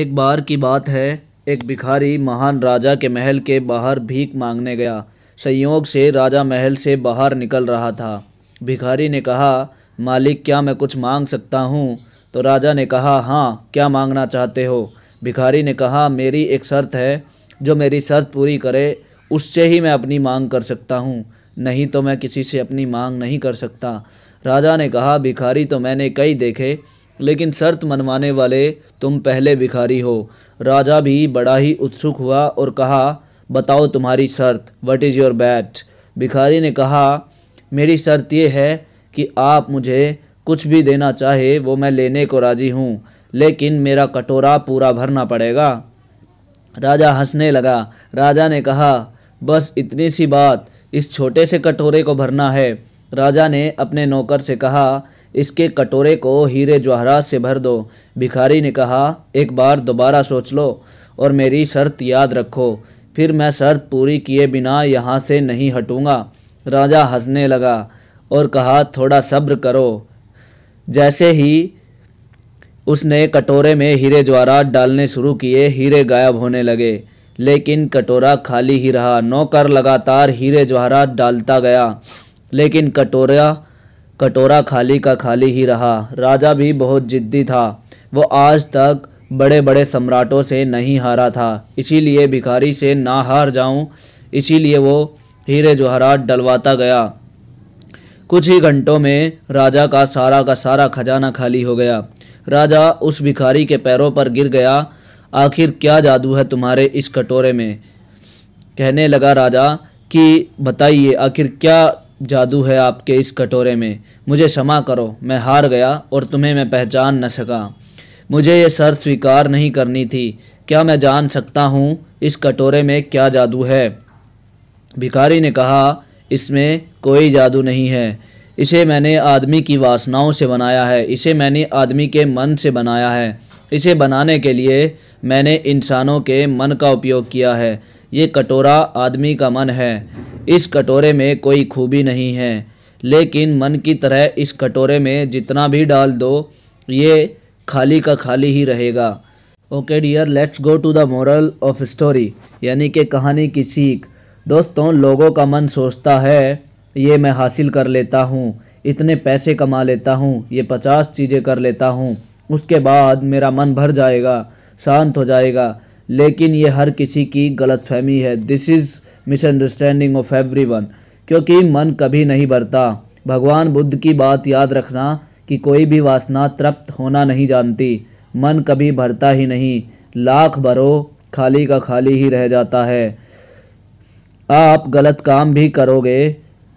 एक बार की बात है एक भिखारी महान राजा के महल के बाहर भीख मांगने गया संयोग से राजा महल से बाहर निकल रहा था भिखारी ने कहा मालिक क्या मैं कुछ मांग सकता हूँ तो राजा ने कहा हाँ क्या मांगना चाहते हो भिखारी ने कहा मेरी एक शर्त है जो मेरी शर्त पूरी करे उससे ही मैं अपनी मांग कर सकता हूँ नहीं तो मैं किसी से अपनी मांग नहीं कर सकता राजा ने कहा भिखारी तो मैंने कई देखे लेकिन शर्त मनवाने वाले तुम पहले भिखारी हो राजा भी बड़ा ही उत्सुक हुआ और कहा बताओ तुम्हारी शर्त वट इज़ योर बैट भिखारी ने कहा मेरी शर्त यह है कि आप मुझे कुछ भी देना चाहे वो मैं लेने को राज़ी हूँ लेकिन मेरा कटोरा पूरा भरना पड़ेगा राजा हंसने लगा राजा ने कहा बस इतनी सी बात इस छोटे से कटोरे को भरना है राजा ने अपने नौकर से कहा इसके कटोरे को हीरे जवाहरात से भर दो भिखारी ने कहा एक बार दोबारा सोच लो और मेरी शर्त याद रखो फिर मैं शर्त पूरी किए बिना यहाँ से नहीं हटूँगा राजा हंसने लगा और कहा थोड़ा सब्र करो जैसे ही उसने कटोरे में हीरे ज्वारात डालने शुरू किए हीरे गायब होने लगे लेकिन कटोरा खाली ही रहा नौकर लगातार हीरे ज्वारात डालता गया लेकिन कटोरा कटोरा खाली का खाली ही रहा राजा भी बहुत जिद्दी था वो आज तक बड़े बड़े सम्राटों से नहीं हारा था इसीलिए भिखारी से ना हार जाऊं इसीलिए वो हीरे जोहरात डलवाता गया कुछ ही घंटों में राजा का सारा का सारा खजाना खाली हो गया राजा उस भिखारी के पैरों पर गिर गया आखिर क्या जादू है तुम्हारे इस कटोरे में कहने लगा राजा कि बताइए आखिर क्या जादू है आपके इस कटोरे में मुझे क्षमा करो मैं हार गया और तुम्हें मैं पहचान न सका मुझे ये सर स्वीकार नहीं करनी थी क्या मैं जान सकता हूँ इस कटोरे में क्या जादू है भिखारी ने कहा इसमें कोई जादू नहीं है इसे मैंने आदमी की वासनाओं से बनाया है इसे मैंने आदमी के मन से बनाया है इसे बनाने के लिए मैंने इंसानों के मन का उपयोग किया है ये कटोरा आदमी का मन है इस कटोरे में कोई खूबी नहीं है लेकिन मन की तरह इस कटोरे में जितना भी डाल दो ये खाली का खाली ही रहेगा okay dear let's go to the moral of story यानी कि कहानी की सीख दोस्तों लोगों का मन सोचता है ये मैं हासिल कर लेता हूँ इतने पैसे कमा लेता हूँ ये पचास चीज़ें कर लेता हूँ उसके बाद मेरा मन भर जाएगा शांत हो जाएगा लेकिन ये हर किसी की गलतफहमी है this is misunderstanding of everyone क्योंकि मन कभी नहीं भरता भगवान बुद्ध की बात याद रखना कि कोई भी वासना तृप्त होना नहीं जानती मन कभी भरता ही नहीं लाख भरो खाली का खाली ही रह जाता है आप गलत काम भी करोगे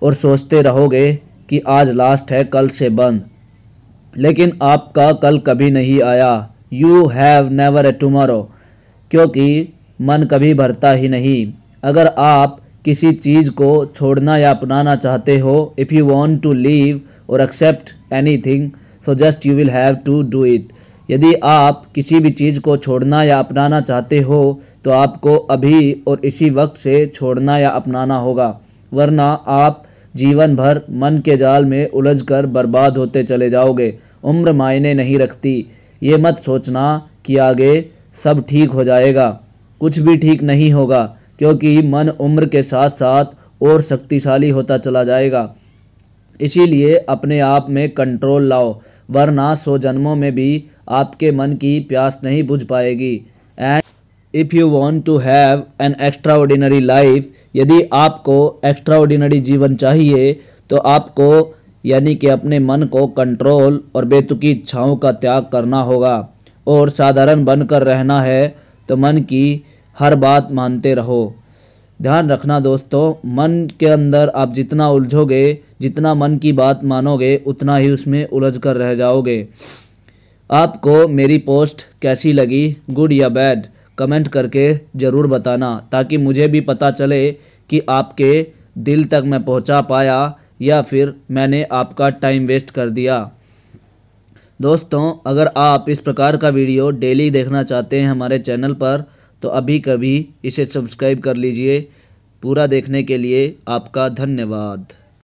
और सोचते रहोगे कि आज लास्ट है कल से बंद लेकिन आपका कल कभी नहीं आया you have never a tomorrow क्योंकि मन कभी भरता ही नहीं अगर आप किसी चीज़ को छोड़ना या अपनाना चाहते हो if you want to live और accept anything so just you will have to do it यदि आप किसी भी चीज़ को छोड़ना या अपनाना चाहते हो तो आपको अभी और इसी वक्त से छोड़ना या अपनाना होगा वरना आप जीवन भर मन के जाल में उलझ कर बर्बाद होते चले जाओगे उम्र मायने नहीं रखती ये मत सोचना कि आगे सब ठीक हो जाएगा कुछ भी ठीक नहीं होगा क्योंकि मन उम्र के साथ साथ और शक्तिशाली होता चला जाएगा इसीलिए अपने आप में कंट्रोल लाओ वरना सो जन्मों में भी आपके मन की प्यास नहीं बुझ पाएगी and if you want to have an extraordinary life यदि आपको एक्स्ट्रा ऑर्डिनरी जीवन चाहिए तो आपको यानी कि अपने मन को कंट्रोल और बेतुकी इच्छाओं का त्याग करना होगा और साधारण बनकर रहना है तो मन की हर बात मानते रहो ध्यान रखना दोस्तों मन के अंदर आप जितना उलझोगे जितना मन की बात मानोगे उतना ही उसमें उलझ कर रह जाओगे आपको मेरी पोस्ट कैसी लगी गुड या बैड कमेंट करके ज़रूर बताना ताकि मुझे भी पता चले कि आपके दिल तक मैं पहुंचा पाया या फिर मैंने आपका टाइम वेस्ट कर दिया दोस्तों अगर आप इस प्रकार का वीडियो डेली देखना चाहते हैं हमारे चैनल पर तो अभी कभी इसे सब्सक्राइब कर लीजिए पूरा देखने के लिए आपका धन्यवाद